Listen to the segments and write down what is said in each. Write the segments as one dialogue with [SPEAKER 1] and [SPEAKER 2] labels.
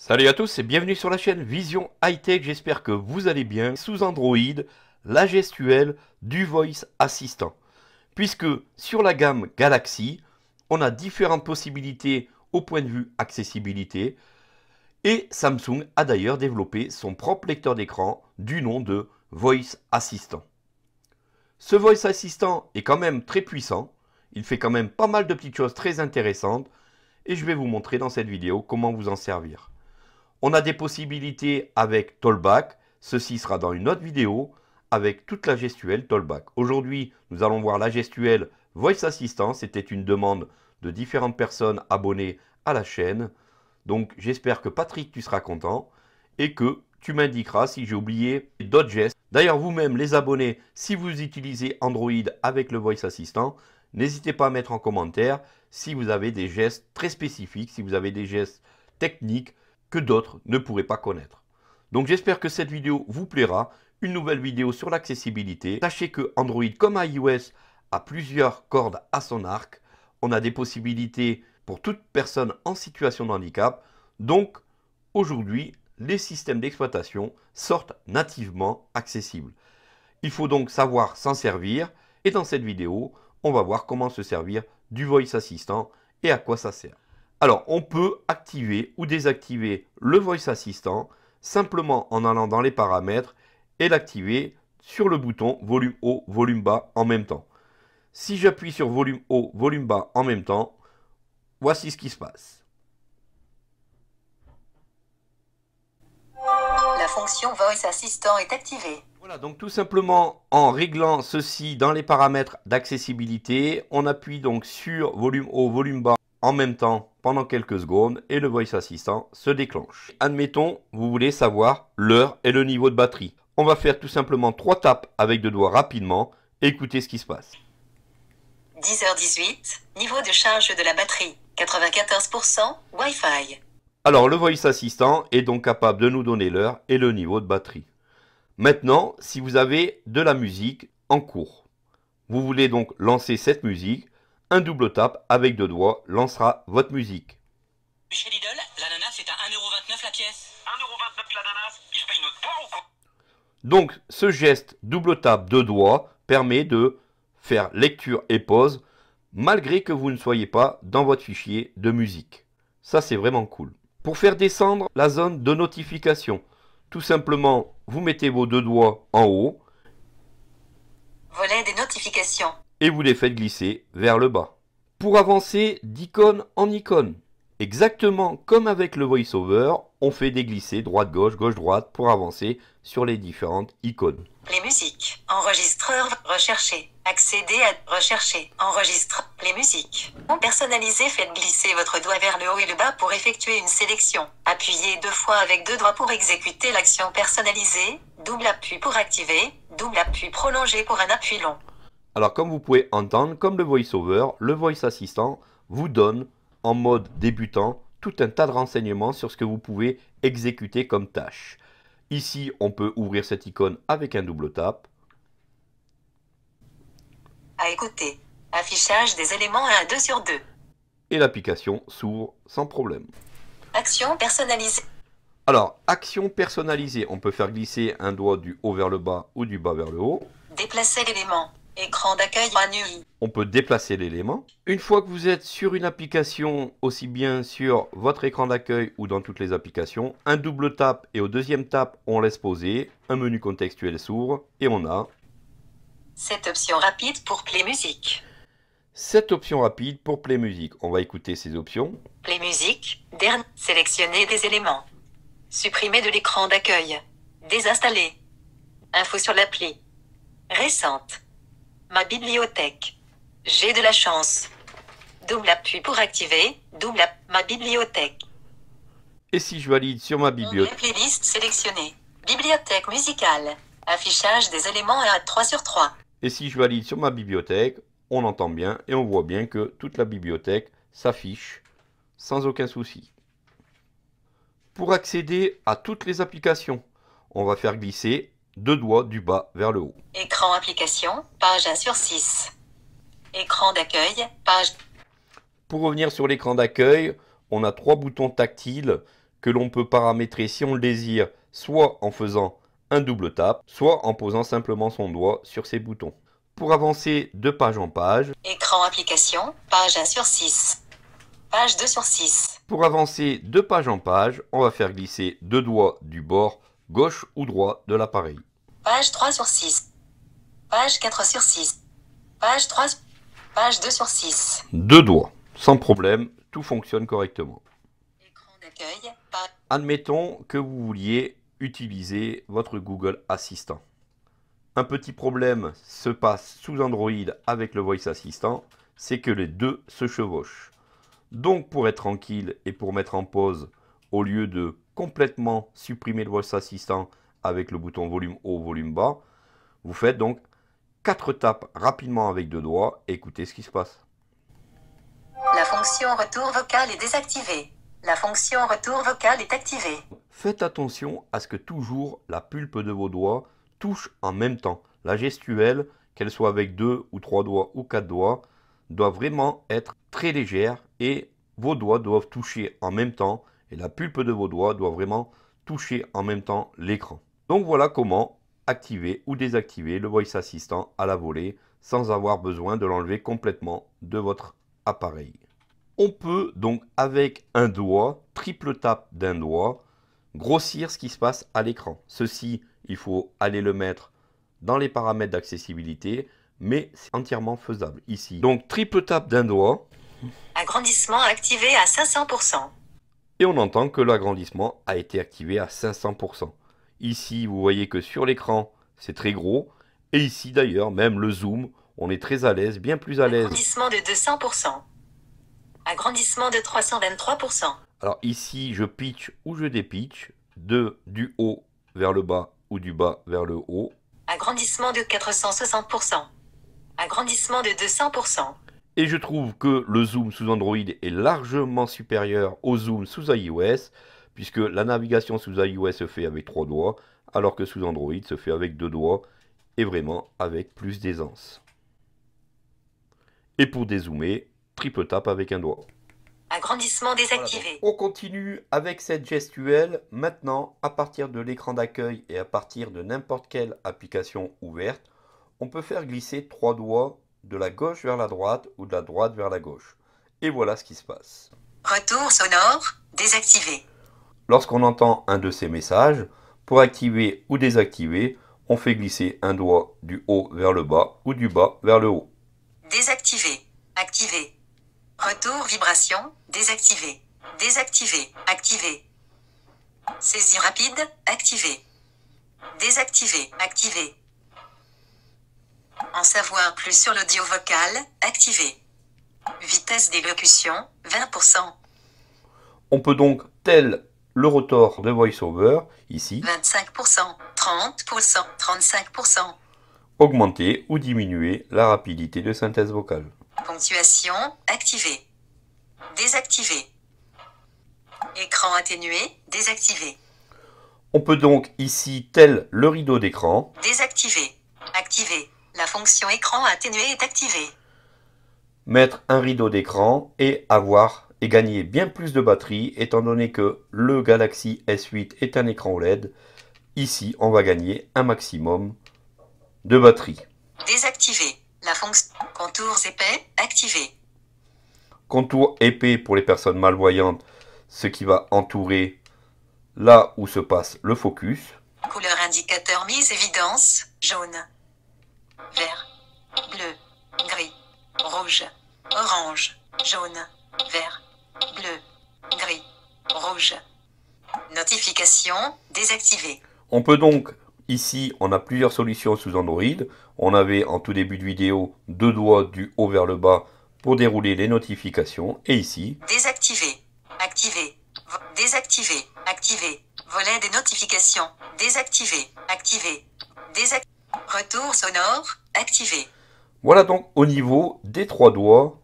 [SPEAKER 1] Salut à tous et bienvenue sur la chaîne Vision High Tech, j'espère que vous allez bien. Sous Android, la gestuelle du Voice Assistant. Puisque sur la gamme Galaxy, on a différentes possibilités au point de vue accessibilité. Et Samsung a d'ailleurs développé son propre lecteur d'écran du nom de Voice Assistant. Ce Voice Assistant est quand même très puissant. Il fait quand même pas mal de petites choses très intéressantes. Et je vais vous montrer dans cette vidéo comment vous en servir. On a des possibilités avec Tollback. Ceci sera dans une autre vidéo avec toute la gestuelle Tollback. Aujourd'hui, nous allons voir la gestuelle Voice Assistant. C'était une demande de différentes personnes abonnées à la chaîne. Donc j'espère que Patrick, tu seras content et que tu m'indiqueras si j'ai oublié d'autres gestes. D'ailleurs, vous-même, les abonnés, si vous utilisez Android avec le Voice Assistant, n'hésitez pas à mettre en commentaire si vous avez des gestes très spécifiques, si vous avez des gestes techniques que d'autres ne pourraient pas connaître. Donc j'espère que cette vidéo vous plaira. Une nouvelle vidéo sur l'accessibilité. Sachez que Android comme iOS a plusieurs cordes à son arc. On a des possibilités pour toute personne en situation de handicap. Donc aujourd'hui, les systèmes d'exploitation sortent nativement accessibles. Il faut donc savoir s'en servir et dans cette vidéo, on va voir comment se servir du Voice Assistant et à quoi ça sert. Alors, on peut activer ou désactiver le Voice Assistant simplement en allant dans les paramètres et l'activer sur le bouton volume haut, volume bas en même temps. Si j'appuie sur volume haut, volume bas en même temps, voici ce qui se passe.
[SPEAKER 2] La fonction Voice Assistant est activée.
[SPEAKER 1] Voilà, donc tout simplement en réglant ceci dans les paramètres d'accessibilité, on appuie donc sur volume haut, volume bas en même temps quelques secondes et le Voice Assistant se déclenche. Admettons, vous voulez savoir l'heure et le niveau de batterie. On va faire tout simplement trois tapes avec deux doigts rapidement. Écoutez ce qui se passe.
[SPEAKER 2] 10h18, niveau de charge de la batterie, 94%, Wi-Fi.
[SPEAKER 1] Alors le Voice Assistant est donc capable de nous donner l'heure et le niveau de batterie. Maintenant, si vous avez de la musique en cours, vous voulez donc lancer cette musique, un double tap avec deux doigts lancera votre musique. Donc, ce geste double tap deux doigts permet de faire lecture et pause malgré que vous ne soyez pas dans votre fichier de musique. Ça, c'est vraiment cool. Pour faire descendre la zone de notification, tout simplement, vous mettez vos deux doigts en haut.
[SPEAKER 2] Volet des notifications
[SPEAKER 1] et vous les faites glisser vers le bas. Pour avancer d'icône en icône, exactement comme avec le voiceover, on fait des glissés droite-gauche, gauche-droite pour avancer sur les différentes icônes.
[SPEAKER 2] Les musiques, enregistreur, rechercher, accéder à rechercher, enregistre, les musiques. Pour personnaliser, faites glisser votre doigt vers le haut et le bas pour effectuer une sélection. Appuyez deux fois avec deux doigts pour exécuter l'action personnalisée, double appui pour activer, double appui prolongé pour un appui long.
[SPEAKER 1] Alors comme vous pouvez entendre, comme le VoiceOver, le Voice Assistant vous donne en mode débutant tout un tas de renseignements sur ce que vous pouvez exécuter comme tâche. Ici, on peut ouvrir cette icône avec un double tap.
[SPEAKER 2] À écouter. Affichage des éléments à 2 sur 2.
[SPEAKER 1] Et l'application s'ouvre sans problème.
[SPEAKER 2] Action personnalisée.
[SPEAKER 1] Alors, action personnalisée, on peut faire glisser un doigt du haut vers le bas ou du bas vers le haut.
[SPEAKER 2] Déplacer l'élément. Écran d'accueil
[SPEAKER 1] On peut déplacer l'élément. Une fois que vous êtes sur une application, aussi bien sur votre écran d'accueil ou dans toutes les applications, un double tap et au deuxième tap, on laisse poser, un menu contextuel s'ouvre et on a
[SPEAKER 2] cette option rapide pour Play Music.
[SPEAKER 1] Cette option rapide pour Play Music. On va écouter ces options.
[SPEAKER 2] Play Music, dernier, sélectionner des éléments. Supprimer de l'écran d'accueil. Désinstaller. Info sur l'appli. Récente. Ma bibliothèque. J'ai de la chance. Double appui pour activer. Double app ma bibliothèque.
[SPEAKER 1] Et si je valide sur ma bibliothèque
[SPEAKER 2] Bibliothèque musicale. Affichage des éléments à 3 sur 3.
[SPEAKER 1] Et si je valide sur ma bibliothèque, on entend bien et on voit bien que toute la bibliothèque s'affiche sans aucun souci. Pour accéder à toutes les applications, on va faire glisser deux doigts du bas vers le haut.
[SPEAKER 2] Écran application, page 1 sur 6. Écran d'accueil, page.
[SPEAKER 1] Pour revenir sur l'écran d'accueil, on a trois boutons tactiles que l'on peut paramétrer si on le désire, soit en faisant un double tap, soit en posant simplement son doigt sur ces boutons. Pour avancer de page en page, écran application,
[SPEAKER 2] page 1 sur 6. Page 2 sur 6.
[SPEAKER 1] Pour avancer de page en page, on va faire glisser deux doigts du bord gauche ou droit de l'appareil.
[SPEAKER 2] Page 3 sur 6. Page 4 sur 6. Page 3. Page 2 sur 6.
[SPEAKER 1] Deux doigts. Sans problème, tout fonctionne correctement. Admettons que vous vouliez utiliser votre Google Assistant. Un petit problème se passe sous Android avec le Voice Assistant, c'est que les deux se chevauchent. Donc pour être tranquille et pour mettre en pause, au lieu de complètement supprimer le Voice Assistant avec le bouton volume haut, volume bas. Vous faites donc 4 tapes rapidement avec deux doigts écoutez ce qui se passe.
[SPEAKER 2] La fonction retour vocal est désactivée. La fonction retour vocal est activée.
[SPEAKER 1] Faites attention à ce que toujours la pulpe de vos doigts touche en même temps. La gestuelle, qu'elle soit avec deux ou trois doigts ou quatre doigts, doit vraiment être très légère et vos doigts doivent toucher en même temps et la pulpe de vos doigts doit vraiment toucher en même temps l'écran. Donc voilà comment activer ou désactiver le Voice Assistant à la volée sans avoir besoin de l'enlever complètement de votre appareil. On peut donc avec un doigt, triple tape d'un doigt, grossir ce qui se passe à l'écran. Ceci, il faut aller le mettre dans les paramètres d'accessibilité, mais c'est entièrement faisable ici. Donc triple tape d'un doigt.
[SPEAKER 2] Agrandissement activé à 500%.
[SPEAKER 1] Et on entend que l'agrandissement a été activé à 500%. Ici, vous voyez que sur l'écran, c'est très gros. Et ici, d'ailleurs, même le zoom, on est très à l'aise, bien plus à l'aise. Agrandissement
[SPEAKER 2] de 200%. Agrandissement de 323%.
[SPEAKER 1] Alors ici, je pitch ou je dépitch, de du haut vers le bas ou du bas vers le haut.
[SPEAKER 2] Agrandissement de 460%. Agrandissement de 200%.
[SPEAKER 1] Et je trouve que le zoom sous Android est largement supérieur au zoom sous iOS puisque la navigation sous iOS se fait avec trois doigts, alors que sous Android se fait avec deux doigts, et vraiment avec plus d'aisance. Et pour dézoomer, triple tape avec un doigt.
[SPEAKER 2] Agrandissement désactivé. on continue
[SPEAKER 1] avec cette gestuelle. Maintenant, à partir de l'écran d'accueil et à partir de n'importe quelle application ouverte, on peut faire glisser trois doigts de la gauche vers la droite ou de la droite vers la gauche. Et voilà ce qui se passe.
[SPEAKER 2] Retour sonore désactivé.
[SPEAKER 1] Lorsqu'on entend un de ces messages, pour activer ou désactiver, on fait glisser un doigt du haut vers le bas ou du bas vers le haut. Désactiver. Activer.
[SPEAKER 2] Retour vibration. Désactiver. Désactiver. Activer. Saisie rapide. Activer. Désactiver. Activer. En savoir plus sur l'audio vocal. Activer. Vitesse d'élocution. 20%.
[SPEAKER 1] On peut donc, tel le rotor de VoiceOver, ici,
[SPEAKER 2] 25%, 30%, 35%,
[SPEAKER 1] augmenter ou diminuer la rapidité de synthèse vocale.
[SPEAKER 2] Ponctuation activée, désactivée. Écran atténué, désactivé.
[SPEAKER 1] On peut donc ici, tel le rideau d'écran,
[SPEAKER 2] désactiver, activer. La fonction écran atténué est activée.
[SPEAKER 1] Mettre un rideau d'écran et avoir et gagner bien plus de batterie étant donné que le Galaxy S8 est un écran OLED. Ici, on va gagner un maximum de batterie.
[SPEAKER 2] Désactiver la fonction contours épais activé.
[SPEAKER 1] Contours épais pour les personnes malvoyantes, ce qui va entourer là où se passe le focus.
[SPEAKER 2] Couleur indicateur mise évidence, jaune, vert, bleu, gris, rouge, orange, jaune, vert bleu, gris, rouge. Notification désactivée.
[SPEAKER 1] On peut donc Ici, on a plusieurs solutions sous Android. On avait en tout début de vidéo deux doigts du haut vers le bas pour dérouler les notifications. Et ici...
[SPEAKER 2] Désactiver. Activer. Désactiver. Activer. Volet des notifications. Désactiver. Activer. Retour sonore. activé.
[SPEAKER 1] Voilà donc au niveau des trois doigts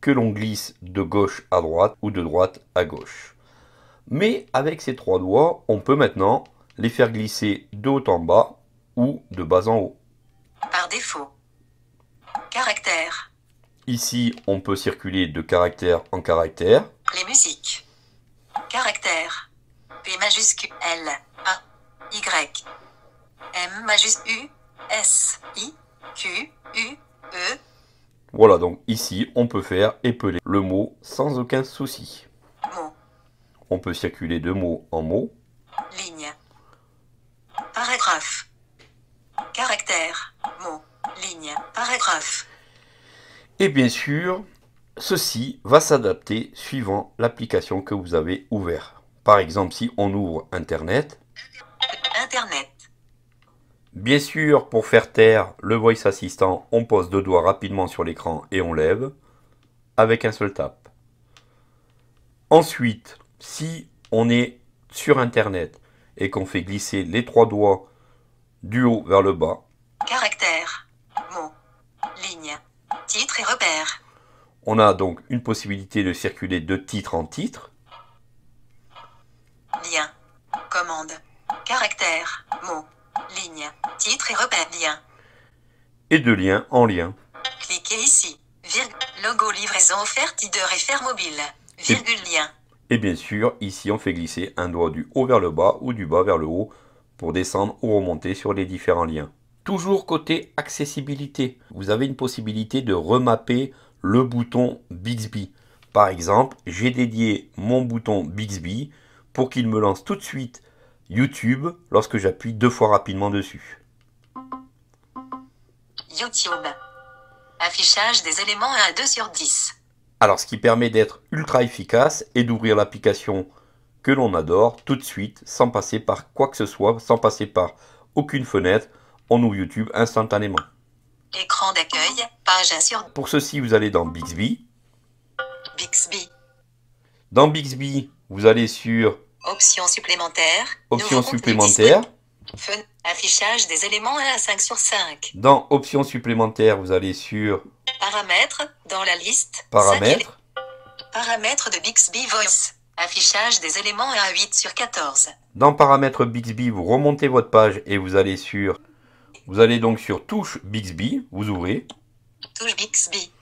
[SPEAKER 1] que l'on glisse de gauche à droite ou de droite à gauche. Mais avec ces trois doigts, on peut maintenant les faire glisser de haut en bas ou de bas en haut. Par défaut. Caractère. Ici, on peut circuler de caractère en caractère.
[SPEAKER 2] Les musiques. Caractère. P majuscule L, A, Y. M majuscule U, S, I, Q, U, E,
[SPEAKER 1] voilà, donc ici, on peut faire épeler le mot sans aucun souci. On peut circuler de mot en mot. Ligne.
[SPEAKER 2] Paragraphe. Caractère. Mot. Ligne. Paragraphe.
[SPEAKER 1] Et bien sûr, ceci va s'adapter suivant l'application que vous avez ouverte. Par exemple, si on ouvre Internet. Internet. Bien sûr, pour faire taire le Voice Assistant, on pose deux doigts rapidement sur l'écran et on lève avec un seul tap. Ensuite, si on est sur Internet et qu'on fait glisser les trois doigts du haut vers le bas,
[SPEAKER 2] caractère, mot, ligne,
[SPEAKER 1] titre et repère. On a donc une possibilité de circuler de titre en titre.
[SPEAKER 2] Lien, commande, caractère, mot, ligne, titre et repère lien.
[SPEAKER 1] Et de lien en lien.
[SPEAKER 2] Cliquez ici. logo livraison offerte Tider et faire mobile. Virgule lien.
[SPEAKER 1] Et bien sûr, ici on fait glisser un doigt du haut vers le bas ou du bas vers le haut pour descendre ou remonter sur les différents liens. Toujours côté accessibilité, vous avez une possibilité de remapper le bouton Bixby. Par exemple, j'ai dédié mon bouton Bixby pour qu'il me lance tout de suite YouTube lorsque j'appuie deux fois rapidement dessus.
[SPEAKER 2] YouTube. Affichage des éléments à 2 sur 10.
[SPEAKER 1] Alors ce qui permet d'être ultra efficace et d'ouvrir l'application que l'on adore tout de suite sans passer par quoi que ce soit, sans passer par aucune fenêtre, on ouvre YouTube instantanément.
[SPEAKER 2] Écran d'accueil, page 1 sur...
[SPEAKER 1] Pour ceci, vous allez dans Bixby. Bixby. Dans Bixby, vous allez sur
[SPEAKER 2] Options supplémentaires.
[SPEAKER 1] Options supplémentaires.
[SPEAKER 2] affichage des éléments 1 à 5 sur 5.
[SPEAKER 1] Dans options supplémentaires, vous allez sur
[SPEAKER 2] paramètres dans la liste.
[SPEAKER 1] Paramètres.
[SPEAKER 2] Paramètres de Bixby Voice. Affichage des éléments 1 à 8 sur
[SPEAKER 1] 14. Dans paramètres Bixby, vous remontez votre page et vous allez sur vous allez donc sur touche Bixby, vous ouvrez. Touche Bixby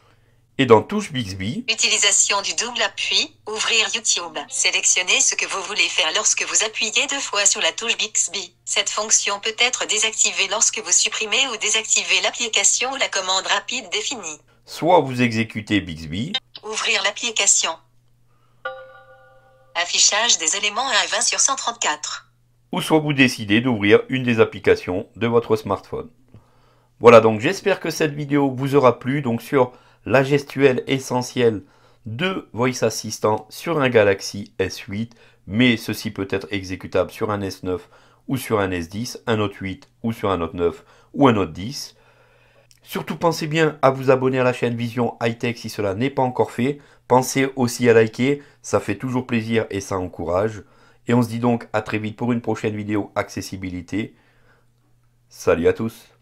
[SPEAKER 1] et dans Touche Bixby.
[SPEAKER 2] Utilisation du double appui, ouvrir YouTube. Sélectionnez ce que vous voulez faire lorsque vous appuyez deux fois sur la touche Bixby. Cette fonction peut être désactivée lorsque vous supprimez ou désactivez l'application ou la commande rapide définie.
[SPEAKER 1] Soit vous exécutez Bixby.
[SPEAKER 2] Ouvrir l'application. Affichage des éléments à 20 sur 134.
[SPEAKER 1] Ou soit vous décidez d'ouvrir une des applications de votre smartphone. Voilà donc j'espère que cette vidéo vous aura plu. Donc sur la gestuelle essentielle de Voice Assistant sur un Galaxy S8, mais ceci peut être exécutable sur un S9 ou sur un S10, un Note 8 ou sur un Note 9 ou un Note 10. Surtout pensez bien à vous abonner à la chaîne Vision Hightech si cela n'est pas encore fait. Pensez aussi à liker, ça fait toujours plaisir et ça encourage. Et on se dit donc à très vite pour une prochaine vidéo accessibilité. Salut à tous